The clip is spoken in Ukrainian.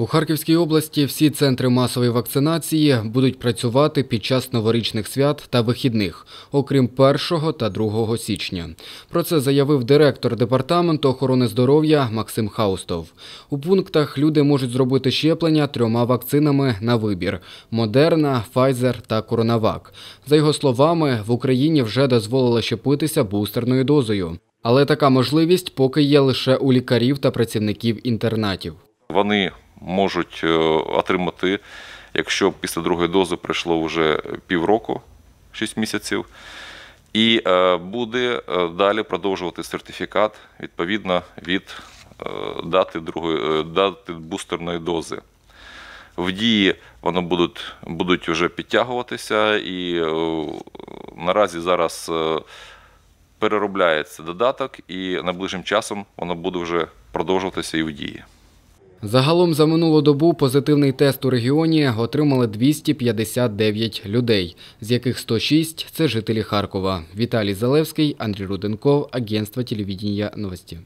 У Харківській області всі центри масової вакцинації будуть працювати під час новорічних свят та вихідних, окрім 1 та 2 січня. Про це заявив директор департаменту охорони здоров'я Максим Хаустов. У пунктах люди можуть зробити щеплення трьома вакцинами на вибір: Модерна, Файзер та Коронавак. За його словами, в Україні вже дозволили щепитися бустерною дозою, але така можливість поки є лише у лікарів та працівників інтернатів. Вони можуть е, отримати, якщо після другої дози пройшло вже півроку, 6 місяців. І е, буде е, далі продовжувати сертифікат відповідно від дати другої дати бустерної дози. В дії вони будуть будуть вже підтягуватися, і наразі зараз переробляється додаток, і найближчим часом воно буде вже продовжуватися і в дії. Загалом за минулу добу позитивний тест у регіоні отримали 259 людей, з яких 106 – це жителі Харкова. Віталій Залевський, Андрій Руденков, Агентство телевідіння Новості.